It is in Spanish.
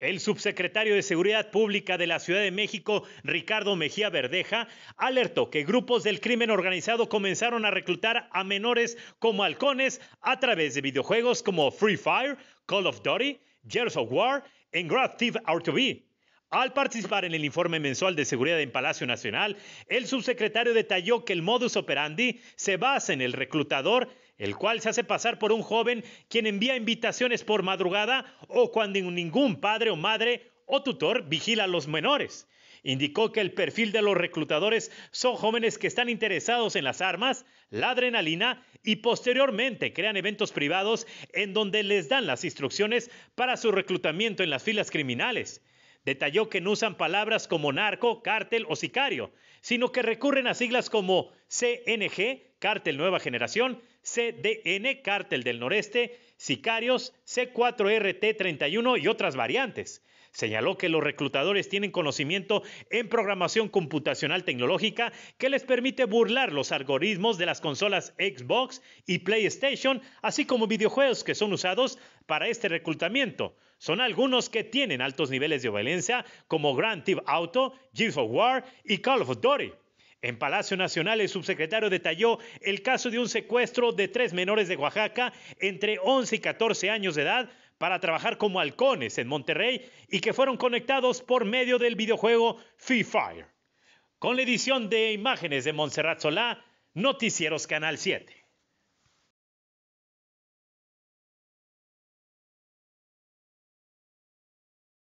El subsecretario de Seguridad Pública de la Ciudad de México, Ricardo Mejía Verdeja, alertó que grupos del crimen organizado comenzaron a reclutar a menores como halcones a través de videojuegos como Free Fire, Call of Duty, Gears of War, en Grand Theft Auto al participar en el informe mensual de seguridad en Palacio Nacional, el subsecretario detalló que el modus operandi se basa en el reclutador, el cual se hace pasar por un joven quien envía invitaciones por madrugada o cuando ningún padre o madre o tutor vigila a los menores. Indicó que el perfil de los reclutadores son jóvenes que están interesados en las armas, la adrenalina y posteriormente crean eventos privados en donde les dan las instrucciones para su reclutamiento en las filas criminales. Detalló que no usan palabras como narco, cártel o sicario, sino que recurren a siglas como CNG, cártel nueva generación, CDN, cártel del noreste, sicarios, C4RT31 y otras variantes. Señaló que los reclutadores tienen conocimiento en programación computacional tecnológica que les permite burlar los algoritmos de las consolas Xbox y PlayStation, así como videojuegos que son usados para este reclutamiento son algunos que tienen altos niveles de violencia, como Grand Theft Auto, Gears of War y Call of Duty. En Palacio Nacional, el subsecretario detalló el caso de un secuestro de tres menores de Oaxaca entre 11 y 14 años de edad para trabajar como halcones en Monterrey y que fueron conectados por medio del videojuego Free Fire. Con la edición de imágenes de Montserrat Solá, Noticieros Canal 7.